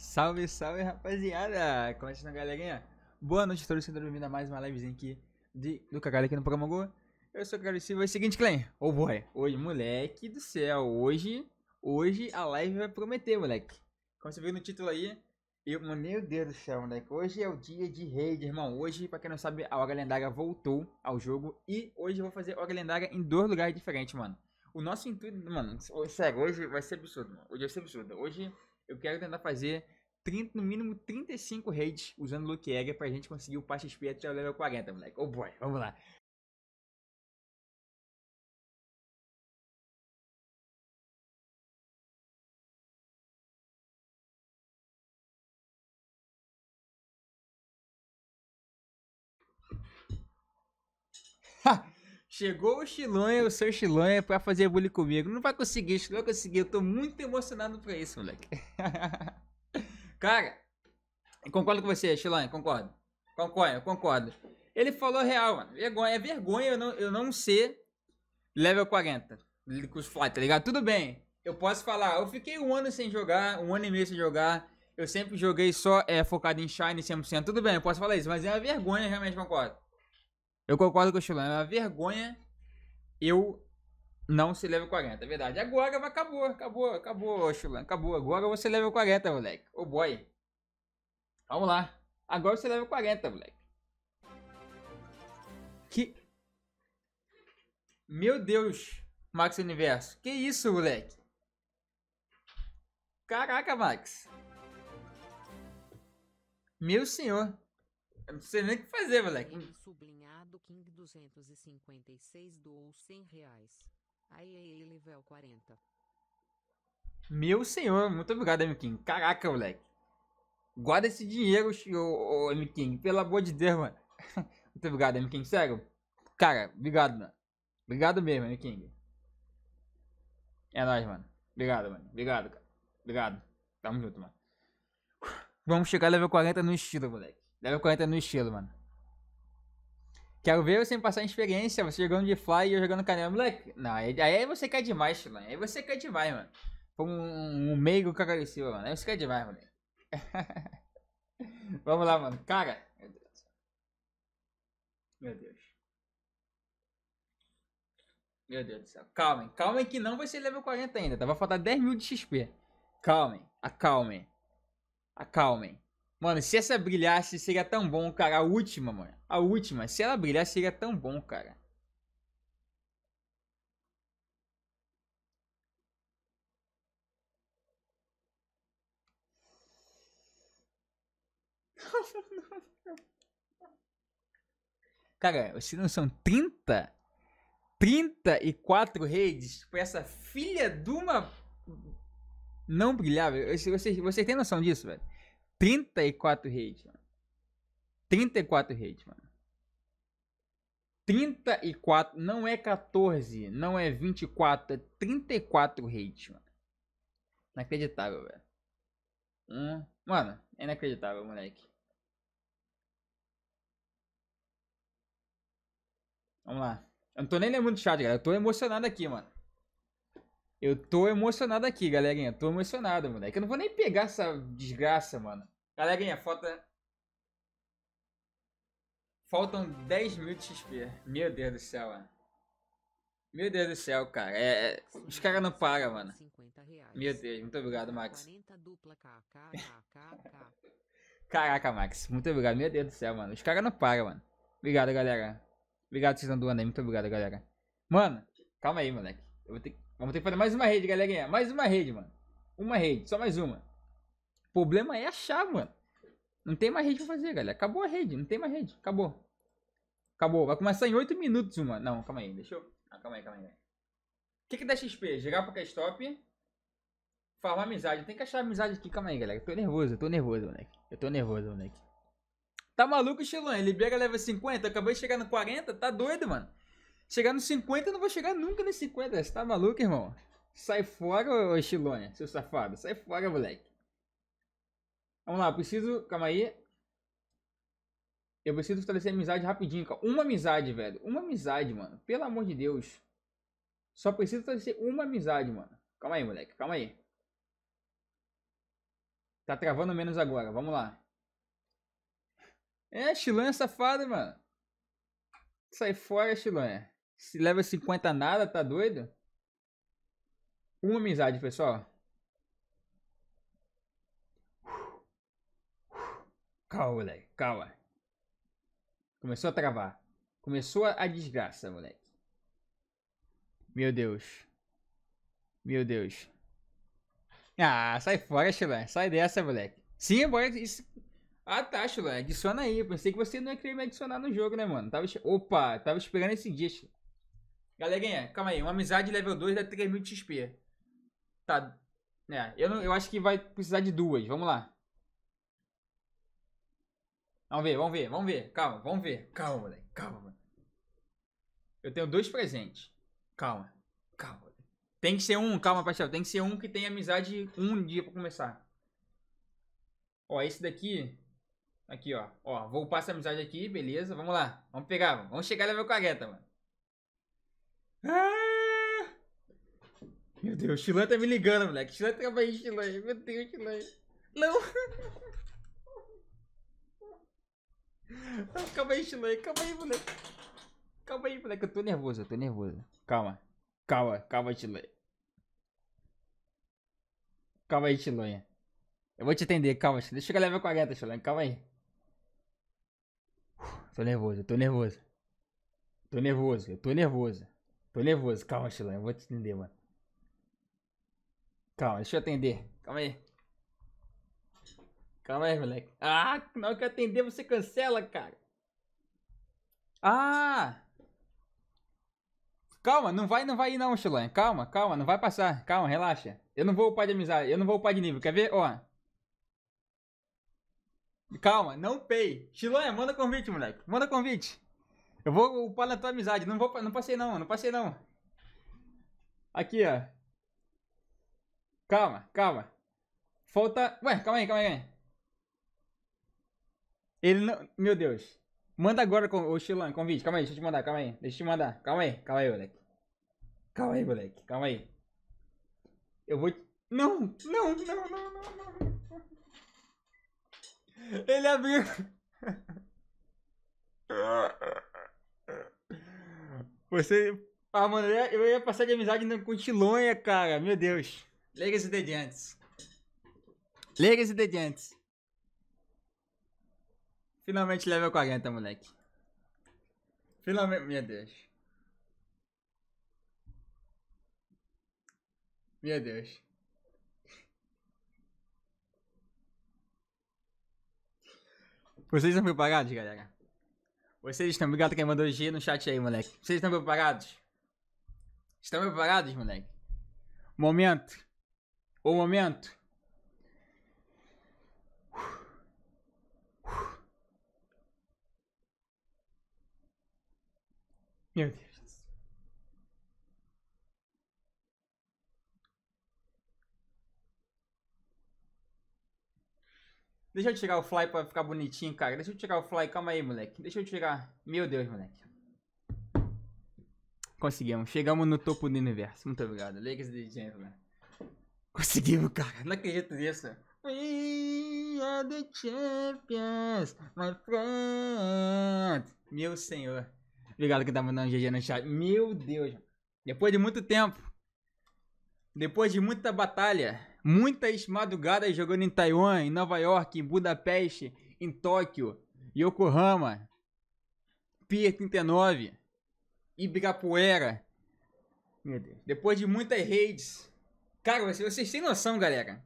Salve, salve, rapaziada! tá, galerinha. Boa noite a todos, sejam bem-vindos a mais uma livezinha aqui de, do Cagalho aqui no programa Go. Eu sou o Cagalho Silva. É o seguinte, clã. Ô, oh boy. Hoje, moleque do céu. Hoje, hoje a live vai prometer, moleque. Como você viu no título aí, eu, meu Deus do céu, moleque. Hoje é o dia de raid, irmão. Hoje, pra quem não sabe, a Hora Lendária voltou ao jogo. E hoje eu vou fazer Hora Lendária em dois lugares diferentes, mano. O nosso intuito, mano, sério, hoje vai ser absurdo, mano. Hoje vai ser absurdo. Hoje eu quero tentar fazer 30, no mínimo 35 raids usando o Luke Egger pra gente conseguir o Pasta XP até o level 40, moleque. Oh boy, vamos lá. Ha! Chegou o Chilonha, o seu Chilonha, pra fazer bullying comigo. Não vai conseguir, não vai conseguir. Eu tô muito emocionado pra isso, moleque. Cara, concordo com você, Chilonha, concordo. Concordo, concordo. Ele falou real, mano. Vergonha, é vergonha eu não, eu não ser level 40 com os fly, tá ligado? Tudo bem, eu posso falar. Eu fiquei um ano sem jogar, um ano e meio sem jogar. Eu sempre joguei só é, focado em Shine 100%. Tudo bem, eu posso falar isso, mas é uma vergonha, realmente concordo. Eu concordo com o Chilão. É uma vergonha eu não se level 40, é verdade. Agora acabou, acabou, acabou, Chulano, acabou. Agora você level 40, moleque. Ô oh boy. Vamos lá. Agora você level 40, moleque. Que. Meu Deus, Max Universo. Que isso, moleque? Caraca, Max. Meu senhor. Eu não sei nem o que fazer, moleque. O sublinhado King 256 doou 100 reais. Aí ele level 40. Meu senhor, muito obrigado, M King. Caraca, moleque. Guarda esse dinheiro, ô, M King. Pelo amor de Deus, mano. muito obrigado, M King. Sério. Cara, obrigado, mano. Obrigado mesmo, M King. É nóis, mano. Obrigado, mano. Obrigado, cara. Obrigado. Tamo junto, mano. Vamos chegar a level 40 no estilo, moleque. Level 40 no estilo, mano. Quero ver você me passar a experiência, você jogando de fly e eu jogando canela. Moleque, não, aí, aí é você quer é demais, mano. Aí você quer é demais, mano. Como um, um meigo cagacilva, mano. Aí você quer demais, mano. Vamos lá, mano. Cara. Meu Deus. Meu Deus. Meu Deus do céu. Calmem, calmem que não vai ser level 40 ainda, tá? Vai faltar 10 mil de XP. Calmem, acalmem. Acalmem. Mano, se essa brilhasse, seria tão bom, cara. A última, mano. A última. Se ela brilhasse, seria tão bom, cara. Cara, vocês não são 30? 34 redes pra essa filha de uma. Não brilhava. Vocês, vocês, vocês têm noção disso, velho? 34 reis, mano. 34 reis, mano. 34, não é 14, não é 24, é 34 reis, mano. Inacreditável, velho. Hum, mano, é inacreditável, moleque. Vamos lá. Eu não tô nem lembrando do chat, galera. Eu tô emocionado aqui, mano. Eu tô emocionado aqui, galerinha. Tô emocionado, moleque. É eu não vou nem pegar essa desgraça, mano. Galerinha, falta... Faltam 10 mil de XP. Meu Deus do céu, mano. Meu Deus do céu, cara. É... é os caras não param, mano. Meu Deus, muito obrigado, Max. Caraca, Max. Muito obrigado. Meu Deus do céu, mano. Os caras não param, mano. Obrigado, galera. Obrigado, vocês estão doando aí. Muito obrigado, galera. Mano, calma aí, moleque. Eu vou ter que... Vamos ter que fazer mais uma rede, galerinha. Mais uma rede, mano. Uma rede, só mais uma. O problema é achar, mano. Não tem mais rede pra fazer, galera. Acabou a rede, não tem mais rede. Acabou. Acabou. Vai começar em 8 minutos uma. Não, calma aí, deixa eu... Ah, calma aí, calma aí. O que que dá XP? Jogar pra stop? Farmar amizade. Tem que achar amizade aqui. Calma aí, galera. Eu tô nervoso, eu tô nervoso, moleque. Eu tô nervoso, moleque. Tá maluco, Xilan? Ele pega Level 50, acabou de chegar no 40. Tá doido, mano. Chegar nos 50 não vou chegar nunca nos 50. Você tá maluco, irmão? Sai fora, ô Chilônia, seu safado. Sai fora, moleque. Vamos lá, preciso. Calma aí. Eu preciso estabelecer amizade rapidinho, cara. Uma amizade, velho. Uma amizade, mano. Pelo amor de Deus. Só preciso estabelecer uma amizade, mano. Calma aí, moleque. Calma aí. Tá travando menos agora. Vamos lá. É, Chilanha é safada, mano. Sai fora, Chilanha. Se leva 50 nada, tá doido? Uma amizade, pessoal. Calma, moleque, calma. Começou a travar. Começou a desgraça, moleque. Meu Deus. Meu Deus. Ah, sai fora, chulé. Sai dessa, moleque. Sim, é bora. Isso... Ah, tá, chulé. Adiciona aí. Pensei que você não ia querer me adicionar no jogo, né, mano? Tava... Opa, tava esperando esse dia, chulé. Galerinha, calma aí. Uma amizade level 2 dá 3 mil de XP. Tá. É, eu, não, eu acho que vai precisar de duas. Vamos lá. Vamos ver, vamos ver, vamos ver. Calma, vamos ver. Calma, moleque. Calma, moleque. Eu tenho dois presentes. Calma. Calma. Moleque. Tem que ser um, calma, pastel. Tem que ser um que tem amizade um dia pra começar. Ó, esse daqui. Aqui, ó. Ó, vou passar a amizade aqui, beleza. Vamos lá. Vamos pegar, Vamos chegar level 40, mano. Ah! Meu Deus, o Chilan tá me ligando, moleque. Chilan, tá aí, Chilan. Meu Deus, Chilan. Não! Calma aí, Chilan. Calma aí, moleque. Calma aí, moleque. Eu tô nervoso, eu tô nervoso. Calma. Calma, calma, Chilan. Calma aí, Chilanha. Eu vou te atender, calma. Deixa eu levar 40, Chilan. Calma aí. tô nervoso, eu tô nervoso. Tô nervoso, eu tô nervoso. Tô nervoso. Calma, Chilan. Eu vou te atender, mano. Calma, deixa eu atender. Calma aí. Calma aí, moleque. Ah, na hora que eu atender, você cancela, cara. Ah! Calma, não vai, não vai ir não, Chilan. Calma, calma, não vai passar. Calma, relaxa. Eu não vou upar de amizade. Eu não vou upar de nível. Quer ver? Ó. Calma, não pay. Chilan, manda convite, moleque. Manda convite. Eu vou upar na é tua amizade. Não, vou, não passei não, não passei não. Aqui, ó. Calma, calma. Falta... Ué, calma aí, calma aí. Ele não... Meu Deus. Manda agora, com... o Chilan, convite. Calma aí, deixa eu te mandar, calma aí. Deixa eu te mandar. Calma aí, calma aí, moleque. Calma aí, moleque. Calma aí. Eu vou... Não, não, não, não, não, não. Ele abriu... Você. Ah, mano, eu ia, passar de amizade com Tilonha, cara. Meu Deus. Legacy The Giants. Legacy The Giants. Finalmente level 40, moleque. Finalmente. Meu Deus. Meu Deus. Vocês estão preparados, galera? Vocês estão. Obrigado quem mandou G no chat aí, moleque. Vocês estão preparados? Estão preparados, moleque? Momento. O momento. Meu Deus. Deixa eu tirar o fly pra ficar bonitinho, cara. Deixa eu tirar o fly. Calma aí, moleque. Deixa eu tirar. Meu Deus, moleque. Conseguimos. Chegamos no topo do universo. Muito obrigado. Ladies and gentlemen. Conseguimos, cara. Não acredito nisso. We are the champions, my friend. Meu senhor. Obrigado que tá mandando um GG no chat. Meu Deus. Depois de muito tempo. Depois de muita batalha muitas madrugadas jogando em Taiwan, em Nova York, em Budapeste, em Tóquio, Yokohama, Pier 39, Ibirapuera. Meu Deus. Depois de muitas raids. Cara, vocês têm noção, galera.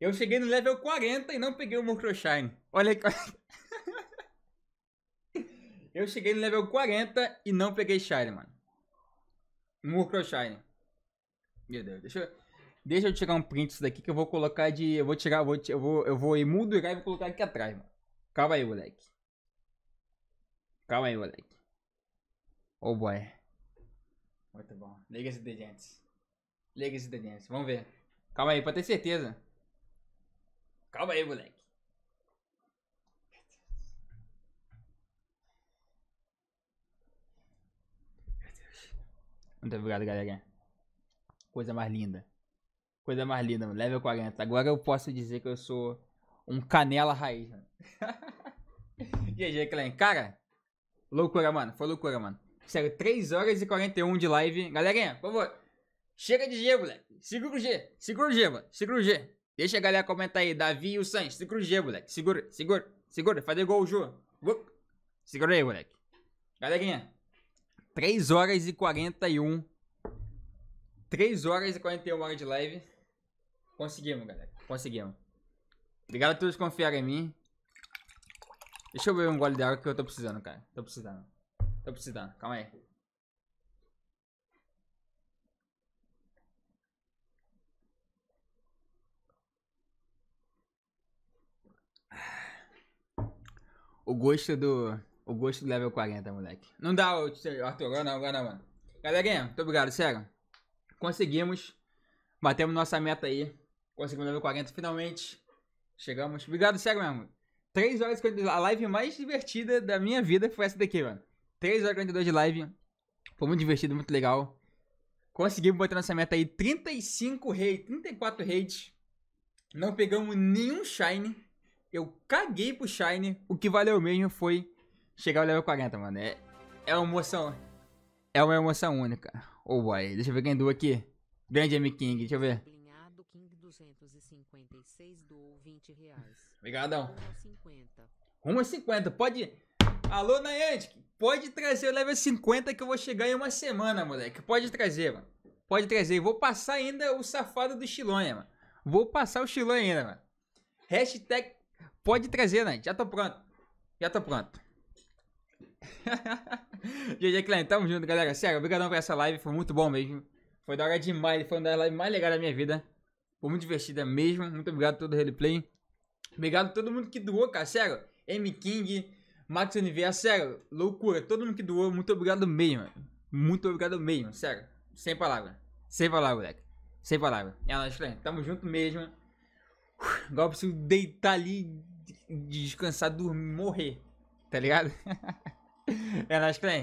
Eu cheguei no level 40 e não peguei o Murkrow Olha que... Eu cheguei no level 40 e não peguei Shine, mano. Murkrow Shine. Meu Deus, deixa eu... Deixa eu tirar um print disso daqui que eu vou colocar de. Eu vou tirar, eu vou, eu vou, eu vou e vou colocar aqui atrás, mano. Calma aí, moleque. Calma aí, moleque. Oh boy. Muito bom. Liga esses ingredientes. Liga esses ingredientes. Vamos ver. Calma aí, pra ter certeza. Calma aí, moleque. Muito obrigado, galera. Coisa mais linda. Coisa mais linda, mano. Level 40. Agora eu posso dizer que eu sou um canela raiz, mano. GG, Clem. Cara, loucura, mano. Foi loucura, mano. Sério, 3 horas e 41 de live. Galerinha, por favor. Chega de G, moleque. Segura o G. Segura o G, mano. Segura o G. Deixa a galera comentar aí. Davi e o Sanches. Segura o G, moleque. Segura, segura, segura. Fazer gol, Ju. Segura aí, moleque. Galerinha, 3 horas e 41. 3 horas e 41 horas de live. Conseguimos, galera. Conseguimos. Obrigado a todos que confiaram em mim. Deixa eu beber um gole de água que eu tô precisando, cara. Tô precisando. Tô precisando. Calma aí. O gosto do... O gosto do level 40, moleque. Não dá, Arthur. Agora não, agora não, mano. Galerinha, muito obrigado, sério. Conseguimos. Batemos nossa meta aí. Conseguimos level 40 finalmente. Chegamos. Obrigado, cego mesmo. 3 horas e 42. A live mais divertida da minha vida foi essa daqui, mano. 3 horas e 42 de live. Foi muito divertido, muito legal. Conseguimos botar nessa meta aí 35 hate, 34 raids. Não pegamos nenhum shine. Eu caguei pro shine. O que valeu mesmo foi chegar ao level 40, mano. É, é uma emoção. É uma emoção única. Oh boy, deixa eu ver quem doa aqui. Grande M King, deixa eu ver. 56 doou 20 reais. Obrigadão. Rumo a 50. 50. Pode. Alô, Niantic, pode trazer o level 50 que eu vou chegar em uma semana, moleque. Pode trazer, mano. Pode trazer. Vou passar ainda o safado do Chilonha, mano. Vou passar o Chilonha ainda, mano. Hashtag pode trazer, Niantic. Já tô pronto. Já tô pronto. GG Clan, tamo junto, galera. Sério, obrigadão por essa live. Foi muito bom mesmo. Foi da hora demais. Foi uma das lives mais legais da minha vida. Foi muito divertida mesmo. Muito obrigado a todo o Replay. Obrigado a todo mundo que doou, cara. Sério, M King, Max Universo, sério, loucura. Todo mundo que doou, muito obrigado mesmo. Muito obrigado mesmo, sério. Sem palavra. Sem palavra, moleque. Sem palavra. É nóis, Clã. Tamo junto mesmo. Agora eu preciso deitar ali, descansar, dormir, morrer. Tá ligado? é nóis, Clã.